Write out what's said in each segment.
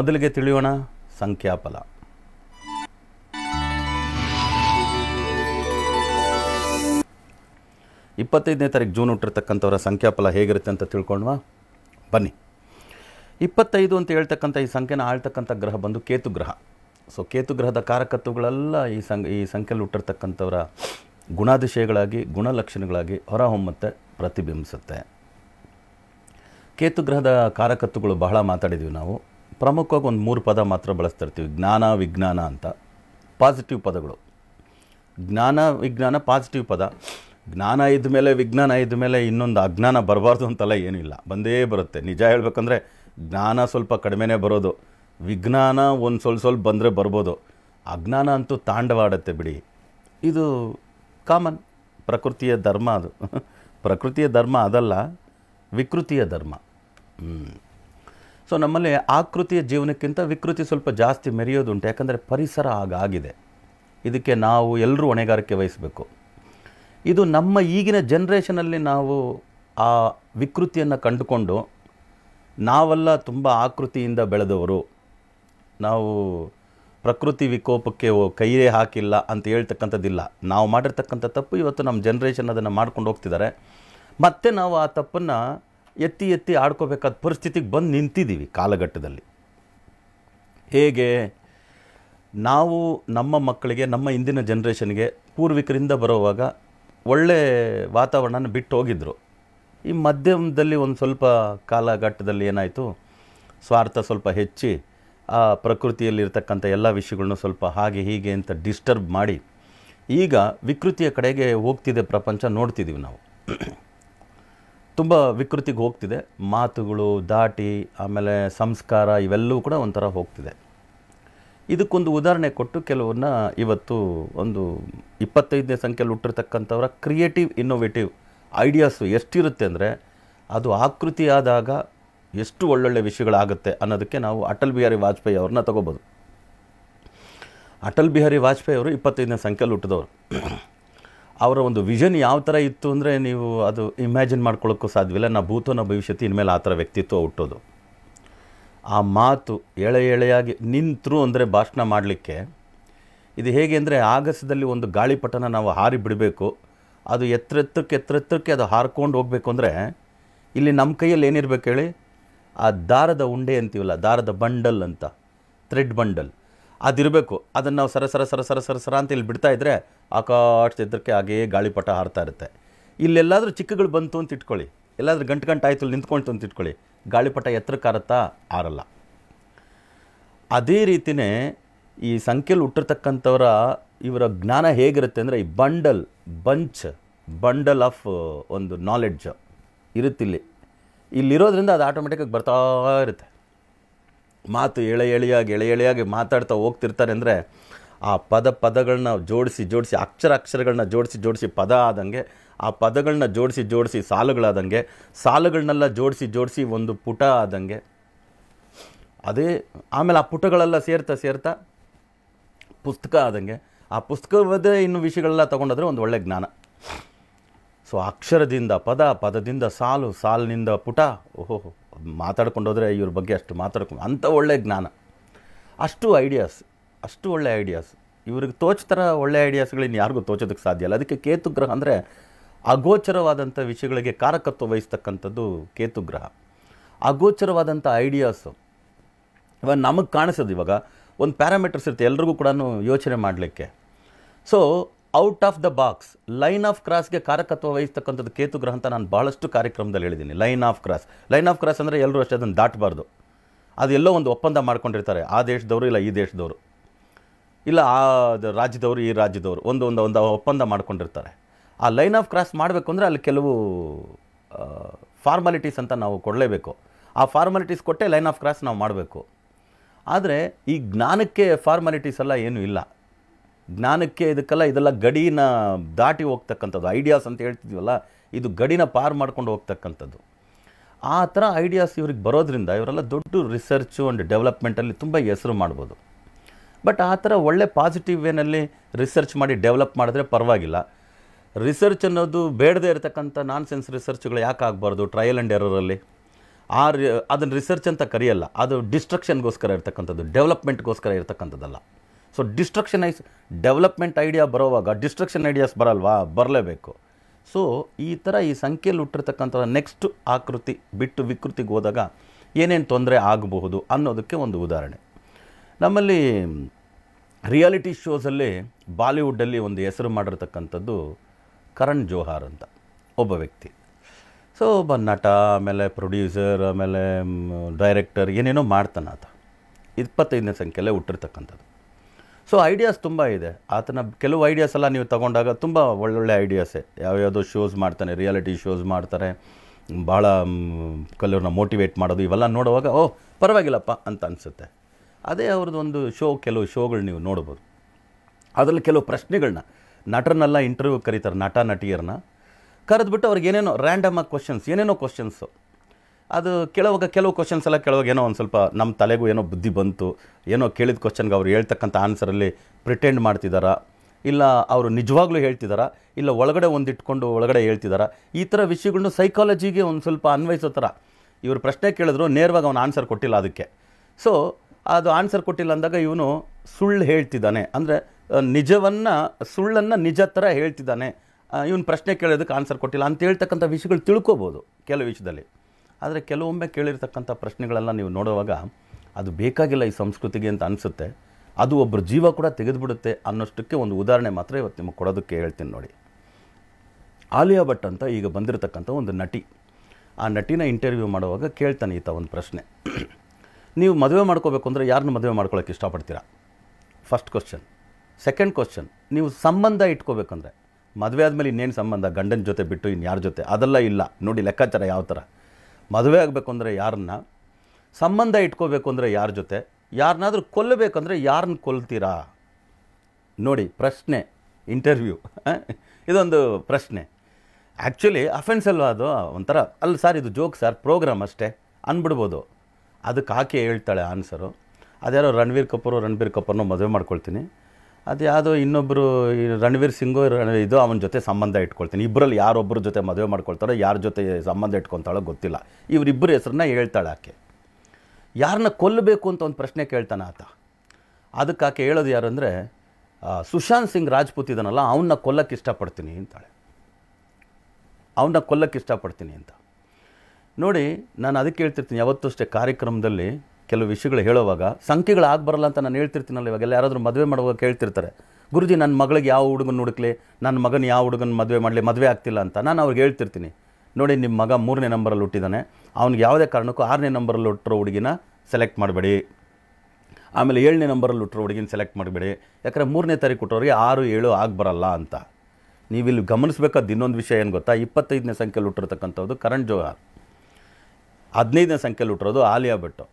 ಮೊದಲಿಗೆ ತಿಳಿಯೋಣ ಸಂಖ್ಯಾಫಲ ಇಪ್ಪತ್ತೈದನೇ ತಾರೀಕು ಜೂನ್ ಹುಟ್ಟಿರ್ತಕ್ಕಂಥವರ ಸಂಖ್ಯಾಫಲ ಹೇಗಿರುತ್ತೆ ಅಂತ ತಿಳ್ಕೊಂಡ್ವಾ ಬನ್ನಿ ಇಪ್ಪತ್ತೈದು ಅಂತ ಹೇಳ್ತಕ್ಕಂಥ ಈ ಸಂಖ್ಯೆನ ಆಳ್ತಕ್ಕಂಥ ಗ್ರಹ ಬಂದು ಕೇತು ಗ್ರಹ ಸೊ ಕೇತು ಗ್ರಹದ ಕಾರಕತ್ವಗಳೆಲ್ಲ ಈ ಸಂ ಈ ಸಂಖ್ಯೆಯಲ್ಲಿ ಹುಟ್ಟಿರ್ತಕ್ಕಂಥವರ ಗುಣಾದಿಶಯಗಳಾಗಿ ಗುಣಲಕ್ಷಣಗಳಾಗಿ ಹೊರಹೊಮ್ಮತ್ತೆ ಪ್ರತಿಬಿಂಬಿಸುತ್ತೆ ಕೇತು ಗ್ರಹದ ಕಾರಕತ್ವಗಳು ಬಹಳ ಮಾತಾಡಿದ್ದೀವಿ ನಾವು ಪ್ರಮುಖವಾಗಿ ಒಂದು ಮೂರು ಪದ ಮಾತ್ರ ಬಳಸ್ತಿರ್ತೀವಿ ಜ್ಞಾನ ವಿಜ್ಞಾನ ಅಂತ ಪಾಸಿಟಿವ್ ಪದಗಳು ಜ್ಞಾನ ವಿಜ್ಞಾನ ಪಾಸಿಟಿವ್ ಪದ ಜ್ಞಾನ ಇದ್ದ ಮೇಲೆ ವಿಜ್ಞಾನ ಇದ್ದ ಮೇಲೆ ಇನ್ನೊಂದು ಅಜ್ಞಾನ ಬರಬಾರ್ದು ಅಂತೆಲ್ಲ ಏನಿಲ್ಲ ಬಂದೇ ಬರುತ್ತೆ ನಿಜ ಹೇಳಬೇಕಂದ್ರೆ ಜ್ಞಾನ ಸ್ವಲ್ಪ ಕಡಿಮೆನೇ ಬರೋದು ವಿಜ್ಞಾನ ಒಂದು ಸ್ವಲ್ಪ ಸ್ವಲ್ಪ ಬಂದರೆ ಬರ್ಬೋದು ಅಜ್ಞಾನ ಅಂತೂ ತಾಂಡವಾಡುತ್ತೆ ಬಿಡಿ ಇದು ಕಾಮನ್ ಪ್ರಕೃತಿಯ ಧರ್ಮ ಅದು ಪ್ರಕೃತಿಯ ಧರ್ಮ ಅದಲ್ಲ ವಿಕೃತಿಯ ಧರ್ಮ ಸೊ ನಮ್ಮಲ್ಲಿ ಆಕೃತಿಯ ಜೀವನಕ್ಕಿಂತ ವಿಕೃತಿ ಸ್ವಲ್ಪ ಜಾಸ್ತಿ ಮೆರೆಯೋದುಂಟು ಯಾಕಂದರೆ ಪರಿಸರ ಹಾಗಾಗಿದೆ ಇದಕ್ಕೆ ನಾವು ಎಲ್ಲರೂ ಹೊಣೆಗಾರಿಕೆ ವಹಿಸಬೇಕು ಇದು ನಮ್ಮ ಈಗಿನ ಜನ್ರೇಷನಲ್ಲಿ ನಾವು ಆ ವಿಕೃತಿಯನ್ನು ಕಂಡುಕೊಂಡು ನಾವೆಲ್ಲ ತುಂಬ ಆಕೃತಿಯಿಂದ ಬೆಳೆದವರು ನಾವು ಪ್ರಕೃತಿ ವಿಕೋಪಕ್ಕೆ ಕೈಯೇ ಹಾಕಿಲ್ಲ ಅಂತ ಹೇಳ್ತಕ್ಕಂಥದ್ದಿಲ್ಲ ನಾವು ಮಾಡಿರ್ತಕ್ಕಂಥ ತಪ್ಪು ಇವತ್ತು ನಮ್ಮ ಜನ್ರೇಷನ್ ಅದನ್ನು ಮಾಡ್ಕೊಂಡು ಹೋಗ್ತಿದ್ದಾರೆ ಮತ್ತು ನಾವು ಆ ತಪ್ಪನ್ನು ಎತ್ತಿ ಎತ್ತಿ ಆಡ್ಕೋಬೇಕಾದ ಪರಿಸ್ಥಿತಿಗೆ ಬಂದು ನಿಂತಿದ್ದೀವಿ ಕಾಲಘಟ್ಟದಲ್ಲಿ ಹೇಗೆ ನಾವು ನಮ್ಮ ಮಕ್ಕಳಿಗೆ ನಮ್ಮ ಇಂದಿನ ಜನ್ರೇಷನ್ಗೆ ಪೂರ್ವಿಕರಿಂದ ಬರುವಾಗ ಒಳ್ಳೆ ವಾತಾವರಣನ ಬಿಟ್ಟು ಹೋಗಿದ್ದರು ಈ ಮಧ್ಯಮದಲ್ಲಿ ಒಂದು ಸ್ವಲ್ಪ ಕಾಲಘಟ್ಟದಲ್ಲಿ ಏನಾಯಿತು ಸ್ವಾರ್ಥ ಸ್ವಲ್ಪ ಹೆಚ್ಚಿ ಆ ಪ್ರಕೃತಿಯಲ್ಲಿರ್ತಕ್ಕಂಥ ಎಲ್ಲ ವಿಷಯಗಳನ್ನು ಸ್ವಲ್ಪ ಹಾಗೆ ಹೀಗೆ ಅಂತ ಡಿಸ್ಟರ್ಬ್ ಮಾಡಿ ಈಗ ವಿಕೃತಿಯ ಕಡೆಗೆ ಹೋಗ್ತಿದೆ ಪ್ರಪಂಚ ನೋಡ್ತಿದ್ದೀವಿ ನಾವು ತುಂಬ ವಿಕೃತಿಗೆ ಹೋಗ್ತಿದೆ ಮಾತುಗಳು ದಾಟಿ ಆಮೇಲೆ ಸಂಸ್ಕಾರ ಇವೆಲ್ಲವೂ ಕೂಡ ಒಂಥರ ಹೋಗ್ತಿದೆ ಇದಕ್ಕೊಂದು ಉದಾಹರಣೆ ಕೊಟ್ಟು ಕೆಲವನ್ನ ಇವತ್ತು ಒಂದು ಇಪ್ಪತ್ತೈದನೇ ಸಂಖ್ಯೆಯಲ್ಲಿ ಹುಟ್ಟಿರ್ತಕ್ಕಂಥವ್ರ ಕ್ರಿಯೇಟಿವ್ ಇನ್ನೋವೇಟಿವ್ ಐಡಿಯಾಸು ಎಷ್ಟಿರುತ್ತೆ ಅಂದರೆ ಅದು ಆಕೃತಿಯಾದಾಗ ಎಷ್ಟು ಒಳ್ಳೊಳ್ಳೆ ವಿಷಯಗಳಾಗುತ್ತೆ ಅನ್ನೋದಕ್ಕೆ ನಾವು ಅಟಲ್ ಬಿಹಾರಿ ವಾಜಪೇಯಿ ಅವ್ರನ್ನ ತಗೋಬೋದು ಅಟಲ್ ಬಿಹಾರಿ ವಾಜಪೇಯಿ ಅವರು ಇಪ್ಪತ್ತೈದನೇ ಸಂಖ್ಯೆಯಲ್ಲಿ ಹುಟ್ಟಿದವರು ಅವರ ಒಂದು ವಿಷನ್ ಯಾವ ಥರ ಇತ್ತು ಅಂದರೆ ನೀವು ಅದು ಇಮ್ಯಾಜಿನ್ ಮಾಡ್ಕೊಳ್ಳೋಕ್ಕೂ ಸಾಧ್ಯವಿಲ್ಲ ನಾ ನಾ ಭವಿಷ್ಯತ್ತು ಇನ್ಮೇಲೆ ಆ ಥರ ವ್ಯಕ್ತಿತ್ವ ಹುಟ್ಟೋದು ಆ ಮಾತು ಎಳೆ ಎಳೆಯಾಗಿ ನಿಂತರು ಅಂದರೆ ಭಾಷಣ ಮಾಡಲಿಕ್ಕೆ ಇದು ಹೇಗೆ ಅಂದರೆ ಆಗಸದಲ್ಲಿ ಒಂದು ಗಾಳಿಪಟನ ನಾವು ಹಾರಿ ಬಿಡಬೇಕು ಅದು ಎತ್ತರೆತ್ತಕ್ಕೆ ಎತ್ತರೆತ್ತಕ್ಕೆ ಅದು ಹಾರ್ಕೊಂಡು ಹೋಗಬೇಕು ಅಂದರೆ ಇಲ್ಲಿ ನಮ್ಮ ಕೈಯಲ್ಲಿ ಏನಿರಬೇಕು ಹೇಳಿ ಆ ದಾರದ ಉಂಡೆ ಅಂತೀವಲ್ಲ ದಾರದ ಬಂಡಲ್ ಅಂತ ಥ್ರೆಡ್ ಬಂಡಲ್ ಅದಿರಬೇಕು ಅದನ್ನು ನಾವು ಸರ ಸರ ಸರ ಸರ ಸರ ಸರ ಅಂತ ಇಲ್ಲಿ ಬಿಡ್ತಾ ಇದ್ದರೆ ಚಿತ್ರಕ್ಕೆ ಹಾಗೇ ಗಾಳಿಪಟ ಹಾರ್ತಾ ಇರುತ್ತೆ ಇಲ್ಲೆಲ್ಲಾದರೂ ಚಿಕ್ಕಗಳು ಬಂತು ಅಂತ ಇಟ್ಕೊಳ್ಳಿ ಎಲ್ಲಾದರೂ ಗಂಟು ಗಂಟಾಯಿತು ನಿಂತ್ಕೊಳ್ತು ಅಂತ ಇಟ್ಕೊಳ್ಳಿ ಗಾಳಿಪಟ ಕಾರುತ್ತಾ ಆರಲ್ಲ ಅದೇ ರೀತಿಯೇ ಈ ಸಂಖ್ಯೆಯಲ್ಲಿ ಹುಟ್ಟಿರ್ತಕ್ಕಂಥವರ ಇವರ ಜ್ಞಾನ ಹೇಗಿರುತ್ತೆ ಅಂದರೆ ಈ ಬಂಡಲ್ ಬಂಚ್ ಬಂಡಲ್ ಆಫ್ ಒಂದು ನಾಲೆಡ್ಜ್ ಇರುತ್ತಿಲ್ಲಿ ಇಲ್ಲಿರೋದ್ರಿಂದ ಅದು ಆಟೋಮೆಟಿಕ್ಕಾಗಿ ಬರ್ತಾ ಇರುತ್ತೆ ಮಾತು ಎಳೆ ಎಳೆಯಾಗಿ ಎಳೆ ಎಳೆಯಾಗಿ ಮಾತಾಡ್ತಾ ಹೋಗ್ತಿರ್ತಾರೆ ಅಂದರೆ ಆ ಪದ ಪದಗಳನ್ನ ಜೋಡಿಸಿ ಜೋಡಿಸಿ ಅಕ್ಷರ ಅಕ್ಷರಗಳನ್ನ ಜೋಡಿಸಿ ಜೋಡಿಸಿ ಪದ ಆದಂಗೆ ಆ ಪದಗಳನ್ನ ಜೋಡಿಸಿ ಜೋಡಿಸಿ ಸಾಲುಗಳಾದಂಗೆ ಸಾಲುಗಳನ್ನೆಲ್ಲ ಜೋಡಿಸಿ ಜೋಡಿಸಿ ಒಂದು ಪುಟ ಆದಂಗೆ ಅದೇ ಆಮೇಲೆ ಆ ಪುಟಗಳೆಲ್ಲ ಸೇರ್ತಾ ಸೇರ್ತಾ ಪುಸ್ತಕ ಆದಂಗೆ ಆ ಪುಸ್ತಕವದೇ ಇನ್ನು ವಿಷಯಗಳೆಲ್ಲ ತೊಗೊಂಡಾದ್ರೆ ಒಂದು ಒಳ್ಳೆಯ ಜ್ಞಾನ ಸೊ ಅಕ್ಷರದಿಂದ ಪದ ಪದದಿಂದ ಸಾಲು ಸಾಲಿನಿಂದ ಪುಟ ಓಹೋ ಮಾತಾಡ್ಕೊಂಡೋದ್ರೆ ಇವ್ರ ಬಗ್ಗೆ ಅಷ್ಟು ಮಾತಾಡ್ಕೊಂಡು ಅಂಥ ಒಳ್ಳೆ ಜ್ಞಾನ ಅಷ್ಟು ಐಡಿಯಾಸ್ ಅಷ್ಟು ಒಳ್ಳೆ ಐಡಿಯಾಸ್ ಇವ್ರಿಗೆ ಥರ ಒಳ್ಳೆ ಐಡಿಯಾಸ್ಗಳಿನ್ನು ಯಾರಿಗೂ ತೋಚೋದಕ್ಕೆ ಸಾಧ್ಯ ಇಲ್ಲ ಅದಕ್ಕೆ ಕೇತುಗ್ರಹ ಅಂದರೆ ಅಗೋಚರವಾದಂಥ ವಿಷಯಗಳಿಗೆ ಕಾರಕತ್ವ ವಹಿಸ್ತಕ್ಕಂಥದ್ದು ಕೇತುಗ್ರಹ ಅಗೋಚರವಾದಂಥ ಐಡಿಯಾಸು ಇವಾಗ ನಮಗೆ ಕಾಣಿಸೋದು ಇವಾಗ ಒಂದು ಪ್ಯಾರಾಮೀಟರ್ಸ್ ಇರುತ್ತೆ ಎಲ್ರಿಗೂ ಕೂಡ ಯೋಚನೆ ಮಾಡಲಿಕ್ಕೆ so out of the box line of ಕ್ರಾಸ್ಗೆ ಕಾರಕತ್ವ ವಹಿಸ್ತಕ್ಕಂಥದ್ದು ಕೇತು ಗ್ರಹ ಅಂತ ನಾನು ಭಾಳಷ್ಟು ಕಾರ್ಯಕ್ರಮದಲ್ಲಿ ಹೇಳಿದ್ದೀನಿ line of cross line of cross ಅಂದರೆ ಎಲ್ಲರೂ ಅಷ್ಟೇ ಅದನ್ನು ದಾಟಬಾರ್ದು ಅದೆಲ್ಲೋ ಒಂದು ಒಪ್ಪಂದ ಮಾಡ್ಕೊಂಡಿರ್ತಾರೆ ಆ ದೇಶದವರು ಇಲ್ಲ ಈ ದೇಶದವರು ಇಲ್ಲ ಆ ರಾಜ್ಯದವರು ಈ ರಾಜ್ಯದವರು ಒಂದು ಒಂದು ಒಂದು ಒಪ್ಪಂದ ಮಾಡ್ಕೊಂಡಿರ್ತಾರೆ ಆ ಲೈನ್ ಆಫ್ ಕ್ರಾಸ್ ಮಾಡಬೇಕು ಅಂದರೆ ಅಲ್ಲಿ ಕೆಲವು ಫಾರ್ಮಾಲಿಟೀಸ್ ಅಂತ ನಾವು ಕೊಡಲೇಬೇಕು ಆ ಫಾರ್ಮಾಲಿಟೀಸ್ ಕೊಟ್ಟೆ ಲೈನ್ ಆಫ್ ಕ್ರಾಸ್ ನಾವು ಮಾಡಬೇಕು ಆದರೆ ಈ ಜ್ಞಾನಕ್ಕೆ ಫಾರ್ಮಾಲಿಟೀಸ್ ಎಲ್ಲ ಏನೂ ಇಲ್ಲ ಜ್ಞಾನಕ್ಕೆ ಇದಕ್ಕೆಲ್ಲ ಇದೆಲ್ಲ ಗಡಿನ ದಾಟಿ ಹೋಗ್ತಕ್ಕಂಥದ್ದು ಐಡಿಯಾಸ್ ಅಂತ ಹೇಳ್ತಿದ್ವಲ್ಲ ಇದು ಗಡಿನ ಪಾರ್ ಮಾಡ್ಕೊಂಡು ಹೋಗ್ತಕ್ಕಂಥದ್ದು ಆ ಥರ ಐಡಿಯಾಸ್ ಇವ್ರಿಗೆ ಬರೋದ್ರಿಂದ ಇವರೆಲ್ಲ ದೊಡ್ಡ ರಿಸರ್ಚು ಆ್ಯಂಡ್ ಡೆವಲಪ್ಮೆಂಟಲ್ಲಿ ತುಂಬ ಹೆಸರು ಮಾಡ್ಬೋದು ಬಟ್ ಆ ಥರ ಒಳ್ಳೆ ಪಾಸಿಟಿವ್ ವೇನಲ್ಲಿ ರಿಸರ್ಚ್ ಮಾಡಿ ಡೆವಲಪ್ ಮಾಡಿದ್ರೆ ಪರವಾಗಿಲ್ಲ ರಿಸರ್ಚ್ ಅನ್ನೋದು ಬೇಡದೇ ಇರತಕ್ಕಂಥ ನಾನ್ ಸೆನ್ಸ್ ರಿಸರ್ಚ್ಗಳು ಯಾಕೆ ಆಗಬಾರ್ದು ಟ್ರಯಲ್ ಆ್ಯಂಡ್ ಎರರಲ್ಲಿ ಆ ರಿ ಅದನ್ನು ರಿಸರ್ಚ್ ಅಂತ ಕರೆಯಲ್ಲ ಅದು ಡಿಸ್ಟ್ರಕ್ಷನ್ಗೋಸ್ಕರ ಇರ್ತಕ್ಕಂಥದ್ದು ಡೆವಲಪ್ಮೆಂಟ್ಗೋಸ್ಕರ ಇರ್ತಕ್ಕಂಥದ್ದಲ್ಲ so destruction is development idea ಬರೋವಾಗ ಡಿಸ್ಟ್ರಕ್ಷನ್ ಐಡಿಯಾಸ್ ಬರಲ್ವಾ ಬರಲೇಬೇಕು ಸೊ ಈ ಥರ ಈ ಸಂಖ್ಯೆಯಲ್ಲಿ ಹುಟ್ಟಿರ್ತಕ್ಕಂಥ ನೆಕ್ಸ್ಟ್ ಆಕೃತಿ ಬಿಟ್ಟು ವಿಕೃತಿಗೆ ಹೋದಾಗ ಏನೇನು ತೊಂದರೆ ಆಗಬಹುದು ಅನ್ನೋದಕ್ಕೆ ಒಂದು ಉದಾಹರಣೆ ನಮ್ಮಲ್ಲಿ ರಿಯಾಲಿಟಿ ಶೋಸಲ್ಲಿ ಬಾಲಿವುಡ್ಡಲ್ಲಿ ಒಂದು ಹೆಸರು ಮಾಡಿರ್ತಕ್ಕಂಥದ್ದು ಕರಣ್ ಜೋಹಾರ್ ಅಂತ ಒಬ್ಬ ವ್ಯಕ್ತಿ ಸೊ ಒಬ್ಬ ನಟ ಆಮೇಲೆ ಪ್ರೊಡ್ಯೂಸರ್ ಆಮೇಲೆ ಡೈರೆಕ್ಟರ್ ಏನೇನೋ ಮಾಡ್ತಾನೆ ಆತ ಇಪ್ಪತ್ತೈದನೇ ಸಂಖ್ಯೆಯಲ್ಲೇ ಹುಟ್ಟಿರ್ತಕ್ಕಂಥದ್ದು ಸೊ ಐಡಿಯಾಸ್ ತುಂಬ ಇದೆ ಆತನ ಕೆಲವು ಐಡಿಯಾಸ್ ಎಲ್ಲ ನೀವು ತಗೊಂಡಾಗ ತುಂಬ ಒಳ್ಳೊಳ್ಳೆ ಐಡಿಯಾಸೇ ಯಾವ್ಯಾವುದೋ ಶೋಸ್ ಮಾಡ್ತಾನೆ ರಿಯಾಲಿಟಿ ಶೋಸ್ ಮಾಡ್ತಾರೆ ಭಾಳ ಕೆಲವ್ರನ್ನ ಮೋಟಿವೇಟ್ ಮಾಡೋದು ಇವೆಲ್ಲ ನೋಡುವಾಗ ಓಹ್ ಪರವಾಗಿಲ್ಲಪ್ಪ ಅಂತ ಅನಿಸುತ್ತೆ ಅದೇ ಅವ್ರದ್ದು ಒಂದು ಶೋ ಕೆಲವು ಶೋಗಳು ನೀವು ನೋಡ್ಬೋದು ಅದರಲ್ಲಿ ಕೆಲವು ಪ್ರಶ್ನೆಗಳನ್ನ ನಟರನ್ನೆಲ್ಲ ಇಂಟರ್ವ್ಯೂ ಕರೀತಾರೆ ನಟ ನಟಿಯರನ್ನ ಕರೆದುಬಿಟ್ಟು ಅವ್ರಿಗೆ ಏನೇನೋ ರ್ಯಾಂಡಮ್ ಆಗಿ ಕ್ವಶನ್ಸ್ ಏನೇನೋ ಕ್ವಶನ್ಸು ಅದು ಕೇಳುವಾಗ ಕೆಲವು ಕ್ವಶನ್ಸ್ ಎಲ್ಲ ಕೇಳುವಾಗ ಏನೋ ಒಂದು ಸ್ವಲ್ಪ ನಮ್ಮ ತಲೆಗೂ ಏನೋ ಬುದ್ಧಿ ಬಂತು ಏನೋ ಕೇಳಿದ ಕ್ವಶನ್ಗೆ ಅವ್ರು ಹೇಳ್ತಕ್ಕಂಥ ಆನ್ಸರಲ್ಲಿ ಪ್ರಿಟೆಂಡ್ ಮಾಡ್ತಿದ್ದಾರಾ ಇಲ್ಲ ಅವರು ನಿಜವಾಗ್ಲೂ ಹೇಳ್ತಿದ್ದಾರಾ ಇಲ್ಲ ಒಳಗಡೆ ಒಂದಿಟ್ಕೊಂಡು ಒಳಗಡೆ ಹೇಳ್ತಿದ್ದಾರಾ ಈ ಥರ ವಿಷಯಗಳನ್ನು ಸೈಕಾಲಜಿಗೆ ಒಂದು ಸ್ವಲ್ಪ ಅನ್ವಯಿಸೋ ಥರ ಇವರು ಪ್ರಶ್ನೆ ಕೇಳಿದ್ರು ನೇರವಾಗಿ ಅವನು ಆನ್ಸರ್ ಕೊಟ್ಟಿಲ್ಲ ಅದಕ್ಕೆ ಸೊ ಅದು ಆನ್ಸರ್ ಕೊಟ್ಟಿಲ್ಲ ಅಂದಾಗ ಇವನು ಸುಳ್ಳು ಹೇಳ್ತಿದ್ದಾನೆ ಅಂದರೆ ನಿಜವನ್ನು ಸುಳ್ಳನ್ನು ನಿಜ ಥರ ಹೇಳ್ತಿದ್ದಾನೆ ಇವನು ಪ್ರಶ್ನೆ ಕೇಳೋದಕ್ಕೆ ಆನ್ಸರ್ ಕೊಟ್ಟಿಲ್ಲ ಅಂತ ಹೇಳ್ತಕ್ಕಂಥ ವಿಷಯಗಳು ತಿಳ್ಕೊಬೋದು ಕೆಲವು ವಿಷಯದಲ್ಲಿ ಆದರೆ ಕೆಲವೊಮ್ಮೆ ಕೇಳಿರ್ತಕ್ಕಂಥ ಪ್ರಶ್ನೆಗಳೆಲ್ಲ ನೀವು ನೋಡುವಾಗ ಅದು ಬೇಕಾಗಿಲ್ಲ ಈ ಸಂಸ್ಕೃತಿಗೆ ಅಂತ ಅನಿಸುತ್ತೆ ಅದು ಒಬ್ಬರು ಜೀವ ಕೂಡ ತೆಗೆದುಬಿಡುತ್ತೆ ಅನ್ನೋಷ್ಟಕ್ಕೆ ಒಂದು ಉದಾಹರಣೆ ಮಾತ್ರ ಇವತ್ತು ನಿಮಗೆ ಕೊಡೋದಕ್ಕೆ ಹೇಳ್ತೀನಿ ನೋಡಿ ಆಲಿಯಾ ಭಟ್ ಅಂತ ಈಗ ಬಂದಿರತಕ್ಕಂಥ ಒಂದು ನಟಿ ಆ ನಟಿನ ಇಂಟರ್ವ್ಯೂ ಮಾಡುವಾಗ ಕೇಳ್ತಾನೆ ಈತ ಒಂದು ಪ್ರಶ್ನೆ ನೀವು ಮದುವೆ ಮಾಡ್ಕೋಬೇಕು ಅಂದರೆ ಯಾರನ್ನ ಮದುವೆ ಮಾಡ್ಕೊಳ್ಳೋಕೆ ಇಷ್ಟಪಡ್ತೀರಾ ಫಸ್ಟ್ ಕ್ವಶನ್ ಸೆಕೆಂಡ್ ಕ್ವಶನ್ ನೀವು ಸಂಬಂಧ ಇಟ್ಕೋಬೇಕಂದ್ರೆ ಮದುವೆ ಆದಮೇಲೆ ಇನ್ನೇನು ಸಂಬಂಧ ಗಂಡನ ಜೊತೆ ಬಿಟ್ಟು ಯಾರ ಜೊತೆ ಅದೆಲ್ಲ ಇಲ್ಲ ನೋಡಿ ಲೆಕ್ಕಾಚಾರ ಯಾವ ಥರ ಮದುವೆ ಆಗಬೇಕು ಅಂದರೆ ಯಾರನ್ನ ಸಂಬಂಧ ಇಟ್ಕೋಬೇಕು ಅಂದರೆ ಯಾರ ಜೊತೆ ಯಾರನ್ನಾದರೂ ಕೊಲ್ಲಬೇಕಂದ್ರೆ ಯಾರನ್ನ ಕೊಲ್ತೀರಾ ನೋಡಿ ಪ್ರಶ್ನೆ ಇಂಟರ್ವ್ಯೂ ಇದೊಂದು ಪ್ರಶ್ನೆ ಆ್ಯಕ್ಚುಲಿ ಅಫೆನ್ಸ್ ಅಲ್ವಾ ಅದು ಒಂಥರ ಅಲ್ಲ ಸರ್ ಇದು ಜೋಕ್ ಸರ್ ಪ್ರೋಗ್ರಾಮ್ ಅಷ್ಟೇ ಅಂದ್ಬಿಡ್ಬೋದು ಅದಕ್ಕೆ ಹಾಕಿ ಹೇಳ್ತಾಳೆ ಆನ್ಸರು ಅದ್ಯಾರೋ ರಣವೀರ್ ಕಪೂರು ರಣಬೀರ್ ಕಪೂರ್ನೂ ಮದುವೆ ಮಾಡ್ಕೊಳ್ತೀನಿ ಅದು ಯಾವುದೋ ಇನ್ನೊಬ್ಬರು ರಣವೀರ್ ಸಿಂಗು ಇದು ಅವನ ಜೊತೆ ಸಂಬಂಧ ಇಟ್ಕೊಳ್ತೀನಿ ಇಬ್ಬರಲ್ಲಿ ಯಾರೊಬ್ಬರ ಜೊತೆ ಮದುವೆ ಮಾಡ್ಕೊಳ್ತಾರೋ ಯಾರ ಜೊತೆ ಸಂಬಂಧ ಇಟ್ಕೊತಾಳೋ ಗೊತ್ತಿಲ್ಲ ಇವರಿಬ್ಬರ ಹೆಸರನ್ನ ಹೇಳ್ತಾಳೆ ಆಕೆ ಯಾರನ್ನ ಕೊಲ್ಲಬೇಕು ಅಂತ ಒಂದು ಪ್ರಶ್ನೆ ಕೇಳ್ತಾನೆ ಆತ ಅದಕ್ಕೆ ಆಕೆ ಹೇಳೋದು ಯಾರು ಅಂದರೆ ಸುಶಾಂತ್ ಸಿಂಗ್ ರಾಜ್ಪೂತ್ ಇದನ್ನಲ್ಲ ಅವನ್ನ ಕೊಲ್ಲಕ್ಕೆ ಇಷ್ಟಪಡ್ತೀನಿ ಅಂತಾಳೆ ಅವನ್ನ ಕೊಲ್ಲಕ್ಕೆ ಇಷ್ಟಪಡ್ತೀನಿ ಅಂತ ನೋಡಿ ನಾನು ಅದಕ್ಕೆ ಹೇಳ್ತಿರ್ತೀನಿ ಯಾವತ್ತೂ ಅಷ್ಟೇ ಕಾರ್ಯಕ್ರಮದಲ್ಲಿ ಕೆಲವು ವಿಷಯಗಳು ಹೇಳುವಾಗ ಬರಲ್ಲ ಅಂತ ನಾನು ಹೇಳ್ತಿರ್ತೀನಲ್ಲ ಇವಾಗೆಲ್ಲ ಯಾರಾದರೂ ಮದುವೆ ಮಾಡುವಾಗ ಕೇಳ್ತಿರ್ತಾರೆ ಗುರುಜಿ ನನ್ನ ಮಗಳಿಗೆ ಯಾವ ಹುಡುಗನ ಹುಡುಕ್ಲಿ ನನ್ನ ಮಗನ ಯಾವ ಹುಡುಗನ ಮದುವೆ ಮಾಡಲಿ ಮದುವೆ ಆಗ್ತಿಲ್ಲ ಅಂತ ನಾನು ಅವ್ರಿಗೆ ಹೇಳ್ತಿರ್ತೀನಿ ನೋಡಿ ನಿಮ್ಮ ಮಗ ಮೂರನೇ ನಂಬರಲ್ಲಿ ಹುಟ್ಟಿದ್ದಾನೆ ಅವ್ನಿಗೆ ಯಾವುದೇ ಕಾರಣಕ್ಕೂ ಆರನೇ ನಂಬರಲ್ಲಿ ಹುಟ್ಟಿರೋ ಹುಡುಗಿನ ಸೆಲೆಕ್ಟ್ ಮಾಡಬೇಡಿ ಆಮೇಲೆ ಏಳನೇ ನಂಬರಲ್ಲಿ ಹುಟ್ಟಿರೋ ಹುಡುಗಿನ ಸೆಲೆಕ್ಟ್ ಮಾಡಬೇಡಿ ಯಾಕಂದರೆ ಮೂರನೇ ತಾರೀಕು ಹುಟ್ಟೋರಿಗೆ ಆರು ಏಳು ಬರಲ್ಲ ಅಂತ ನೀವಿಲ್ಲಿ ಇಲ್ಲಿ ಗಮನಿಸಬೇಕಾದ ಇನ್ನೊಂದು ವಿಷಯ ಏನು ಗೊತ್ತಾ ಇಪ್ಪತ್ತೈದನೇ ಸಂಖ್ಯೆಯಲ್ಲಿ ಹುಟ್ಟಿರ್ತಕ್ಕಂಥದ್ದು ಕರಣ್ ಜೋಹರ್ ಹದಿನೈದನೇ ಸಂಖ್ಯೆಯಲ್ಲಿ ಹುಟ್ಟಿರೋದು ಆಲಿಯಾ ಭಟ್ಟು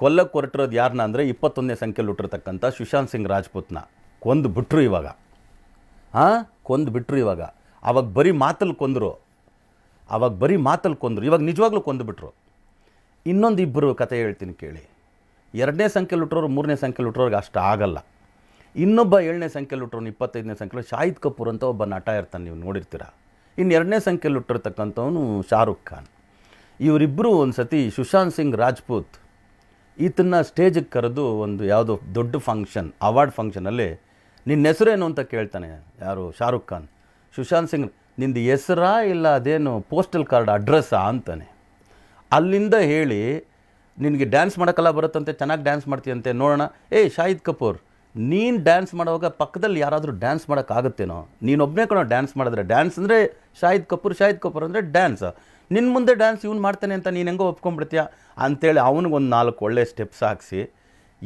ಕೊಲ್ಲಕ್ಕೆ ಹೊರಟಿರೋದು ಯಾರನ್ನ ಅಂದರೆ ಇಪ್ಪತ್ತೊಂದನೇ ಸಂಖ್ಯೆಯಲ್ಲಿ ಹುಟ್ಟಿರ್ತಕ್ಕಂಥ ಸುಶಾಂತ್ ಸಿಂಗ್ ರಾಜ್ಪೂತ್ನ ಕೊಂದು ಬಿಟ್ಟರು ಇವಾಗ ಹಾಂ ಕೊಂದು ಬಿಟ್ಟರು ಇವಾಗ ಅವಾಗ ಬರೀ ಮಾತಲ್ಲಿ ಕೊಂದರು ಅವಾಗ ಬರೀ ಮಾತಲ್ಲಿ ಕೊಂದರು ಇವಾಗ ನಿಜವಾಗ್ಲೂ ಕೊಂದು ಬಿಟ್ರು ಇನ್ನೊಂದು ಇಬ್ಬರು ಕತೆ ಹೇಳ್ತೀನಿ ಕೇಳಿ ಎರಡನೇ ಸಂಖ್ಯೆಯಲ್ಲಿ ಹುಟ್ಟರೋರು ಮೂರನೇ ಸಂಖ್ಯೆ ಹುಟ್ಟರೋರ್ಗೆ ಅಷ್ಟು ಆಗಲ್ಲ ಇನ್ನೊಬ್ಬ ಏಳನೇ ಸಂಖ್ಯೆ ಹುಟ್ಟರೋನು ಇಪ್ಪತ್ತೈದನೇ ಸಂಖ್ಯೆ ಶಾಹಿದ್ ಕಪೂರ್ ಅಂತ ಒಬ್ಬ ನಟ ಇರ್ತಾನೆ ನೀವು ನೋಡಿರ್ತೀರ ಇನ್ನು ಎರಡನೇ ಸಂಖ್ಯೆಯಲ್ಲಿ ಹುಟ್ಟಿರ್ತಕ್ಕಂಥವನು ಶಾರುಖ್ ಖಾನ್ ಇವರಿಬ್ಬರು ಒಂದು ಸತಿ ಸುಶಾಂತ್ ಸಿಂಗ್ ರಾಜ್ಪೂತ್ ಈತನ್ನ ಸ್ಟೇಜಿಗೆ ಕರೆದು ಒಂದು ಯಾವುದೋ ದೊಡ್ಡ ಫಂಕ್ಷನ್ ಅವಾರ್ಡ್ ಫಂಕ್ಷನಲ್ಲಿ ನಿನ್ನ ಹೆಸರೇನು ಅಂತ ಕೇಳ್ತಾನೆ ಯಾರು ಶಾರುಖ್ ಖಾನ್ ಸುಶಾಂತ್ ಸಿಂಗ್ ನಿಂದು ಹೆಸರಾ ಇಲ್ಲ ಅದೇನು ಪೋಸ್ಟಲ್ ಕಾರ್ಡ್ ಅಡ್ರೆಸ್ಸಾ ಅಂತಾನೆ ಅಲ್ಲಿಂದ ಹೇಳಿ ನಿನಗೆ ಡ್ಯಾನ್ಸ್ ಮಾಡೋಕ್ಕೆಲ್ಲ ಬರುತ್ತಂತೆ ಚೆನ್ನಾಗಿ ಡ್ಯಾನ್ಸ್ ಮಾಡ್ತೀಯಂತೆ ನೋಡೋಣ ಏಯ್ ಶಾಹಿದ್ ಕಪೂರ್ ನೀನು ಡ್ಯಾನ್ಸ್ ಮಾಡುವಾಗ ಪಕ್ಕದಲ್ಲಿ ಯಾರಾದರೂ ಡ್ಯಾನ್ಸ್ ಮಾಡೋಕ್ಕಾಗುತ್ತೇನೋ ನೀನೊಬ್ಬನೇ ಕಣೋ ಡ್ಯಾನ್ಸ್ ಮಾಡಿದ್ರೆ ಡ್ಯಾನ್ಸ್ ಅಂದರೆ ಶಾಹಿದ್ ಕಪೂರ್ ಶಾಹಿದ್ ಕಪೂರ್ ಅಂದರೆ ಡ್ಯಾನ್ಸ್ ನಿನ್ನ ಮುಂದೆ ಡ್ಯಾನ್ಸ್ ಇವ್ನು ಮಾಡ್ತಾನೆ ಅಂತ ನೀನು ಹೆಂಗೋ ಒಪ್ಕೊಂಡ್ಬಿಡ್ತೀಯ ಅಂಥೇಳಿ ಅವನಿಗೊಂದು ನಾಲ್ಕು ಒಳ್ಳೆ ಸ್ಟೆಪ್ಸ್ ಹಾಕಿಸಿ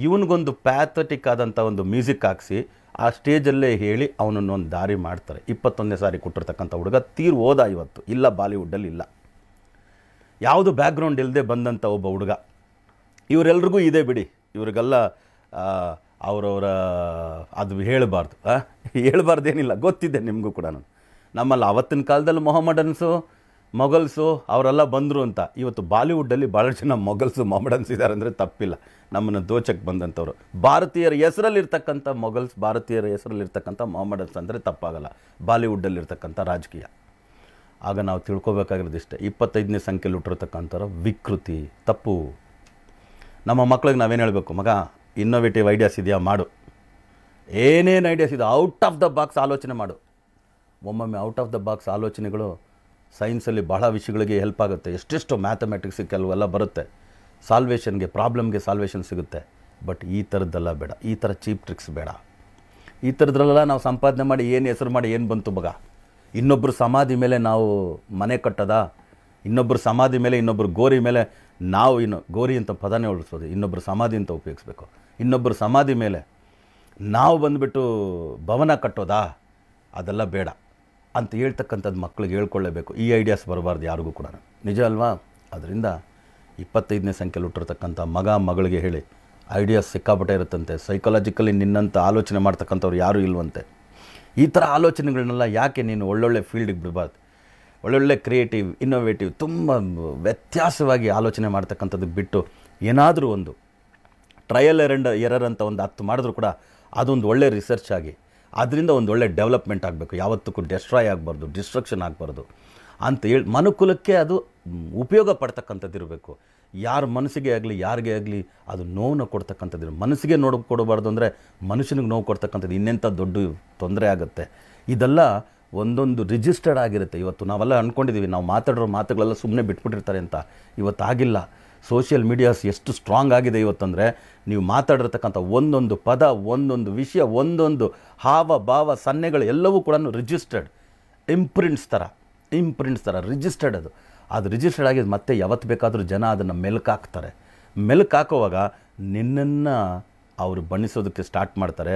ಇವನಿಗೊಂದು ಪ್ಯಾಥಟಿಕ್ ಆದಂಥ ಒಂದು ಮ್ಯೂಸಿಕ್ ಹಾಕಿಸಿ ಆ ಸ್ಟೇಜಲ್ಲೇ ಹೇಳಿ ಅವನನ್ನೊಂದು ದಾರಿ ಮಾಡ್ತಾರೆ ಇಪ್ಪತ್ತೊಂದನೇ ಸಾರಿ ಕೊಟ್ಟಿರ್ತಕ್ಕಂಥ ಹುಡುಗ ತೀರು ಹೋದ ಇವತ್ತು ಇಲ್ಲ ಬಾಲಿವುಡ್ಡಲ್ಲಿ ಇಲ್ಲ ಯಾವುದು ಬ್ಯಾಕ್ಗ್ರೌಂಡ್ ಇಲ್ಲದೆ ಬಂದಂಥ ಒಬ್ಬ ಹುಡುಗ ಇವರೆಲ್ರಿಗೂ ಇದೆ ಬಿಡಿ ಇವ್ರಿಗೆಲ್ಲ ಅವರವರ ಅದು ಹೇಳಬಾರ್ದು ಹೇಳಬಾರ್ದೇನಿಲ್ಲ ಗೊತ್ತಿದೆ ನಿಮಗೂ ಕೂಡ ನಾನು ನಮ್ಮಲ್ಲಿ ಆವತ್ತಿನ ಕಾಲದಲ್ಲಿ ಅನ್ಸು ಮೊಗಲ್ಸು ಅವರೆಲ್ಲ ಬಂದರು ಅಂತ ಇವತ್ತು ಬಾಲಿವುಡ್ಡಲ್ಲಿ ಭಾಳಷ್ಟು ಜನ ಮೊಘಲ್ಸು ಮೊಮಡನ್ಸ್ ಇದ್ದಾರೆ ಅಂದರೆ ತಪ್ಪಿಲ್ಲ ನಮ್ಮನ್ನು ದೋಚಕ್ಕೆ ಬಂದಂಥವ್ರು ಭಾರತೀಯರ ಹೆಸರಲ್ಲಿರ್ತಕ್ಕಂಥ ಮೊಗಲ್ಸ್ ಭಾರತೀಯರ ಹೆಸರಲ್ಲಿರ್ತಕ್ಕಂಥ ಮೊಮಡನ್ಸ್ ಅಂದರೆ ತಪ್ಪಾಗಲ್ಲ ಬಾಲಿವುಡ್ಡಲ್ಲಿರ್ತಕ್ಕಂಥ ರಾಜಕೀಯ ಆಗ ನಾವು ಇಷ್ಟೇ ಇಪ್ಪತ್ತೈದನೇ ಸಂಖ್ಯೆಯಲ್ಲಿ ಹುಟ್ಟಿರ್ತಕ್ಕಂಥವ್ರ ವಿಕೃತಿ ತಪ್ಪು ನಮ್ಮ ಮಕ್ಳಿಗೆ ನಾವೇನು ಹೇಳಬೇಕು ಮಗ ಇನ್ನೋವೇಟಿವ್ ಐಡಿಯಾಸ್ ಇದೆಯಾ ಮಾಡು ಏನೇನು ಐಡಿಯಾಸ್ ಇದೆ ಔಟ್ ಆಫ್ ದ ಬಾಕ್ಸ್ ಆಲೋಚನೆ ಮಾಡು ಒಮ್ಮೊಮ್ಮೆ ಔಟ್ ಆಫ್ ದ ಬಾಕ್ಸ್ ಆಲೋಚನೆಗಳು ಸೈನ್ಸಲ್ಲಿ ಬಹಳ ವಿಷಯಗಳಿಗೆ ಹೆಲ್ಪ್ ಆಗುತ್ತೆ ಎಷ್ಟೆಷ್ಟು ಮ್ಯಾಥಮೆಟಿಕ್ಸ್ ಕೆಲವೆಲ್ಲ ಬರುತ್ತೆ ಸಾಲ್ವೇಷನ್ಗೆ ಪ್ರಾಬ್ಲಮ್ಗೆ ಸಾಲ್ವೇಷನ್ ಸಿಗುತ್ತೆ ಬಟ್ ಈ ಥರದ್ದೆಲ್ಲ ಬೇಡ ಈ ಥರ ಚೀಪ್ ಟ್ರಿಕ್ಸ್ ಬೇಡ ಈ ಥರದ್ರಲ್ಲೆಲ್ಲ ನಾವು ಸಂಪಾದನೆ ಮಾಡಿ ಏನು ಹೆಸರು ಮಾಡಿ ಏನು ಬಂತು ಮಗ ಇನ್ನೊಬ್ಬರು ಸಮಾಧಿ ಮೇಲೆ ನಾವು ಮನೆ ಕಟ್ಟದ ಇನ್ನೊಬ್ಬರು ಸಮಾಧಿ ಮೇಲೆ ಇನ್ನೊಬ್ಬರು ಗೋರಿ ಮೇಲೆ ನಾವು ಇನ್ನು ಗೋರಿ ಅಂತ ಪದನೇ ಉಳಿಸೋದು ಇನ್ನೊಬ್ಬರು ಸಮಾಧಿ ಅಂತ ಉಪಯೋಗಿಸ್ಬೇಕು ಇನ್ನೊಬ್ಬರು ಸಮಾಧಿ ಮೇಲೆ ನಾವು ಬಂದುಬಿಟ್ಟು ಭವನ ಕಟ್ಟೋದಾ ಅದೆಲ್ಲ ಬೇಡ ಅಂತ ಹೇಳ್ತಕ್ಕಂಥದ್ದು ಮಕ್ಕಳಿಗೆ ಹೇಳ್ಕೊಳ್ಳೇಬೇಕು ಈ ಐಡಿಯಾಸ್ ಬರಬಾರ್ದು ಯಾರಿಗೂ ಕೂಡ ನಿಜ ಅಲ್ವಾ ಅದರಿಂದ ಇಪ್ಪತ್ತೈದನೇ ಸಂಖ್ಯೆಯಲ್ಲಿ ಹುಟ್ಟಿರ್ತಕ್ಕಂಥ ಮಗ ಮಗಳಿಗೆ ಹೇಳಿ ಐಡಿಯಾಸ್ ಸಿಕ್ಕಾಪಟ್ಟೆ ಇರುತ್ತಂತೆ ಸೈಕಾಲಜಿಕಲಿ ನಿನ್ನಂಥ ಆಲೋಚನೆ ಮಾಡ್ತಕ್ಕಂಥವ್ರು ಯಾರೂ ಇಲ್ವಂತೆ ಈ ಥರ ಆಲೋಚನೆಗಳನ್ನೆಲ್ಲ ಯಾಕೆ ನೀನು ಒಳ್ಳೊಳ್ಳೆ ಫೀಲ್ಡಿಗೆ ಬಿಡಬಾರ್ದು ಒಳ್ಳೊಳ್ಳೆ ಕ್ರಿಯೇಟಿವ್ ಇನ್ನೋವೇಟಿವ್ ತುಂಬ ವ್ಯತ್ಯಾಸವಾಗಿ ಆಲೋಚನೆ ಮಾಡ್ತಕ್ಕಂಥದ್ದು ಬಿಟ್ಟು ಏನಾದರೂ ಒಂದು ಟ್ರಯಲ್ ಎರಂಡ್ ಎರರ್ ಅಂತ ಒಂದು ಹತ್ತು ಮಾಡಿದ್ರು ಕೂಡ ಅದೊಂದು ಒಳ್ಳೆ ರಿಸರ್ಚ್ ಆಗಿ ಅದರಿಂದ ಒಂದು ಒಳ್ಳೆ ಡೆವಲಪ್ಮೆಂಟ್ ಆಗಬೇಕು ಯಾವತ್ತಕ್ಕೂ ಡೆಸ್ಟ್ರಾಯ್ ಆಗಬಾರ್ದು ಡಿಸ್ಟ್ರಕ್ಷನ್ ಆಗಬಾರ್ದು ಅಂತ ಹೇಳಿ ಮನುಕುಲಕ್ಕೆ ಅದು ಉಪಯೋಗ ಪಡ್ತಕ್ಕಂಥದ್ದು ಇರಬೇಕು ಯಾರ ಮನಸ್ಸಿಗೆ ಆಗಲಿ ಯಾರಿಗೆ ಆಗಲಿ ಅದು ನೋವನ್ನು ಕೊಡ್ತಕ್ಕಂಥದ್ದು ಮನಸ್ಸಿಗೆ ನೋಡ ಕೊಡಬಾರ್ದು ಅಂದರೆ ಮನುಷ್ಯನಿಗೆ ನೋವು ಕೊಡ್ತಕ್ಕಂಥದ್ದು ಇನ್ನೆಂಥ ದೊಡ್ಡ ತೊಂದರೆ ಆಗುತ್ತೆ ಇದೆಲ್ಲ ಒಂದೊಂದು ರಿಜಿಸ್ಟರ್ಡ್ ಆಗಿರುತ್ತೆ ಇವತ್ತು ನಾವೆಲ್ಲ ಅಂದ್ಕೊಂಡಿದ್ದೀವಿ ನಾವು ಮಾತಾಡೋ ಮಾತುಗಳೆಲ್ಲ ಸುಮ್ಮನೆ ಬಿಟ್ಬಿಟ್ಟಿರ್ತಾರೆ ಅಂತ ಇವತ್ತಾಗಿಲ್ಲ ಸೋಷಿಯಲ್ ಮೀಡಿಯಾಸ್ ಎಷ್ಟು ಸ್ಟ್ರಾಂಗ್ ಆಗಿದೆ ಇವತ್ತಂದರೆ ನೀವು ಮಾತಾಡಿರ್ತಕ್ಕಂಥ ಒಂದೊಂದು ಪದ ಒಂದೊಂದು ವಿಷಯ ಒಂದೊಂದು ಹಾವ ಭಾವ ಸನ್ನೆಗಳು ಎಲ್ಲವೂ ಕೂಡ ರಿಜಿಸ್ಟರ್ಡ್ ಇಂಪ್ರಿಂಟ್ಸ್ ಥರ ಇಂಪ್ರಿಂಟ್ಸ್ ಥರ ರಿಜಿಸ್ಟರ್ಡ್ ಅದು ಅದು ರಿಜಿಸ್ಟರ್ಡ್ ಆಗಿದ್ದು ಮತ್ತೆ ಯಾವತ್ತು ಬೇಕಾದರೂ ಜನ ಅದನ್ನು ಮೆಲ್ಕಾಕ್ತಾರೆ ಮೆಲ್ಕಾಕೋವಾಗ ನಿನ್ನನ್ನು ಅವರು ಬಣ್ಣಿಸೋದಕ್ಕೆ ಸ್ಟಾರ್ಟ್ ಮಾಡ್ತಾರೆ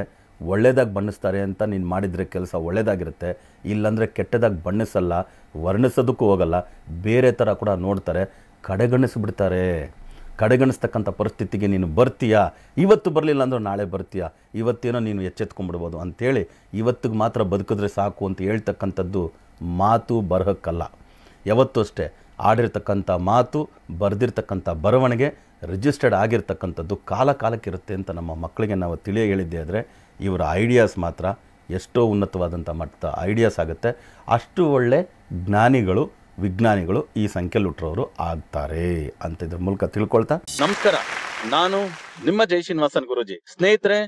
ಒಳ್ಳೆಯದಾಗಿ ಬಣ್ಣಿಸ್ತಾರೆ ಅಂತ ನೀನು ಮಾಡಿದರೆ ಕೆಲಸ ಒಳ್ಳೇದಾಗಿರುತ್ತೆ ಇಲ್ಲಾಂದರೆ ಕೆಟ್ಟದಾಗಿ ಬಣ್ಣಿಸಲ್ಲ ವರ್ಣಿಸೋದಕ್ಕೂ ಹೋಗಲ್ಲ ಬೇರೆ ಥರ ಕೂಡ ನೋಡ್ತಾರೆ ಕಡೆಗಣಿಸ್ಬಿಡ್ತಾರೆ ಕಡೆಗಣಿಸ್ತಕ್ಕಂಥ ಪರಿಸ್ಥಿತಿಗೆ ನೀನು ಬರ್ತೀಯಾ ಇವತ್ತು ಬರಲಿಲ್ಲ ಅಂದ್ರೆ ನಾಳೆ ಬರ್ತೀಯಾ ಇವತ್ತೇನೋ ನೀನು ಎಚ್ಚೆತ್ಕೊಂಡ್ಬಿಡ್ಬೋದು ಅಂಥೇಳಿ ಇವತ್ತಿಗೆ ಮಾತ್ರ ಬದುಕಿದ್ರೆ ಸಾಕು ಅಂತ ಹೇಳ್ತಕ್ಕಂಥದ್ದು ಮಾತು ಬರಹಕ್ಕಲ್ಲ ಯಾವತ್ತೂ ಅಷ್ಟೇ ಆಡಿರ್ತಕ್ಕಂಥ ಮಾತು ಬರೆದಿರ್ತಕ್ಕಂಥ ಬರವಣಿಗೆ ರಿಜಿಸ್ಟರ್ಡ್ ಆಗಿರ್ತಕ್ಕಂಥದ್ದು ಕಾಲ ಇರುತ್ತೆ ಅಂತ ನಮ್ಮ ಮಕ್ಕಳಿಗೆ ನಾವು ತಿಳಿಯ ಹೇಳಿದ್ದೆ ಆದರೆ ಇವರ ಐಡಿಯಾಸ್ ಮಾತ್ರ ಎಷ್ಟೋ ಉನ್ನತವಾದಂಥ ಮಟ್ಟದ ಐಡಿಯಾಸ್ ಆಗುತ್ತೆ ಅಷ್ಟು ಒಳ್ಳೆ ಜ್ಞಾನಿಗಳು ವಿಜ್ಞಾನಿಗಳು ಈ ಸಂಖ್ಯೆ ಲುಟ್ರವರು ಆಗ್ತಾರೆ ಅಂತ ಇದ್ರ ಮೂಲಕ ತಿಳ್ಕೊಳ್ತಾ ನಮಸ್ಕಾರ ನಾನು ನಿಮ್ಮ ಜೈ ಶ್ರೀನಿವಾಸನ್ ಗುರುಜಿ ಸ್ನೇಹಿತರೆ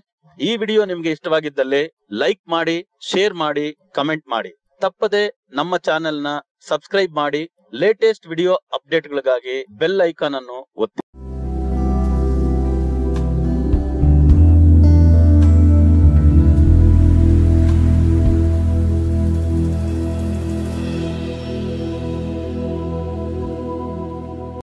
ಈ ವಿಡಿಯೋ ನಿಮ್ಗೆ ಇಷ್ಟವಾಗಿದ್ದಲ್ಲಿ ಲೈಕ್ ಮಾಡಿ ಶೇರ್ ಮಾಡಿ ಕಮೆಂಟ್ ಮಾಡಿ ತಪ್ಪದೆ ನಮ್ಮ ಚಾನೆಲ್ ನ ಸಬ್ಸ್ಕ್ರೈಬ್ ಮಾಡಿ ಲೇಟೆಸ್ಟ್ ವಿಡಿಯೋ ಅಪ್ಡೇಟ್ಗಳಿಗಾಗಿ ಬೆಲ್ ಐಕಾನ್ ಅನ್ನು ಒತ್ತಿ